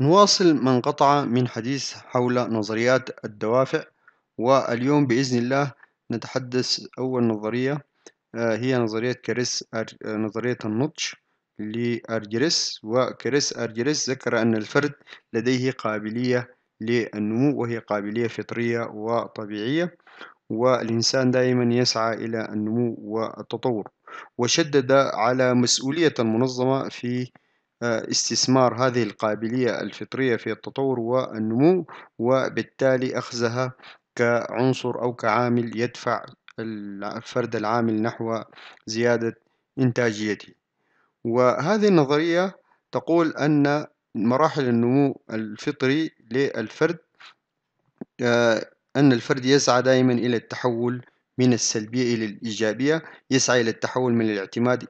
نواصل ما انقطع من حديث حول نظريات الدوافع واليوم بإذن الله نتحدث أول نظرية آه، هي نظرية كريس نظرية النضج لأرجريس وكريس أرجريس ذكر أن الفرد لديه قابلية للنمو وهي قابلية فطرية وطبيعية والإنسان دائما يسعى إلى النمو والتطور وشدد على مسؤولية المنظمة في استثمار هذه القابلية الفطرية في التطور والنمو وبالتالي أخذها كعنصر أو كعامل يدفع الفرد العامل نحو زيادة إنتاجيته وهذه النظرية تقول أن مراحل النمو الفطري للفرد آه، أن الفرد يسعى دائما إلى التحول من السلبية إلى الإيجابية يسعى إلى التحول من الاعتماد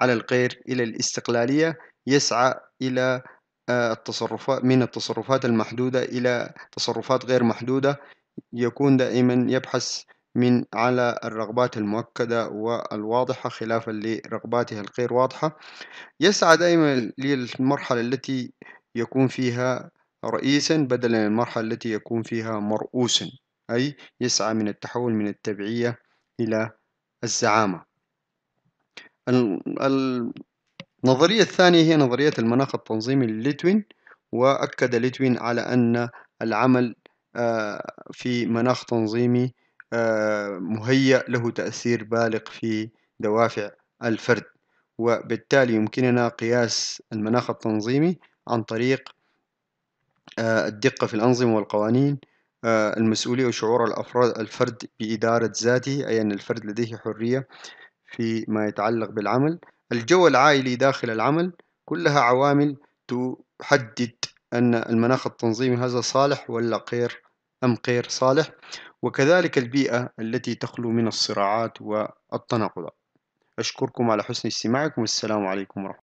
على القير إلى الاستقلالية يسعى إلى آه، التصرفات من التصرفات المحدودة إلى تصرفات غير محدودة يكون دائما يبحث من على الرغبات المؤكدة والواضحة خلافا لرغباته الغير واضحة يسعى دائما للمرحلة التي يكون فيها رئيسا بدلا من المرحلة التي يكون فيها مرؤوسا أي يسعى من التحول من التبعية إلى الزعامة النظرية الثانية هي نظرية المناخ التنظيمي لليتوين وأكد ليتوين على أن العمل آه، في مناخ تنظيمي آه، مهيأ له تأثير بالغ في دوافع الفرد وبالتالي يمكننا قياس المناخ التنظيمي عن طريق آه، الدقة في الأنظمة والقوانين المسؤولية وشعور الأفراد الفرد بإدارة ذاته أي أن الفرد لديه حرية فيما يتعلق بالعمل الجو العائلي داخل العمل كلها عوامل تحدد أن المناخ التنظيمي هذا صالح ولا غير أم غير صالح وكذلك البيئة التي تخلو من الصراعات والتناقضات أشكركم على حسن استماعكم والسلام عليكم ورحمة الله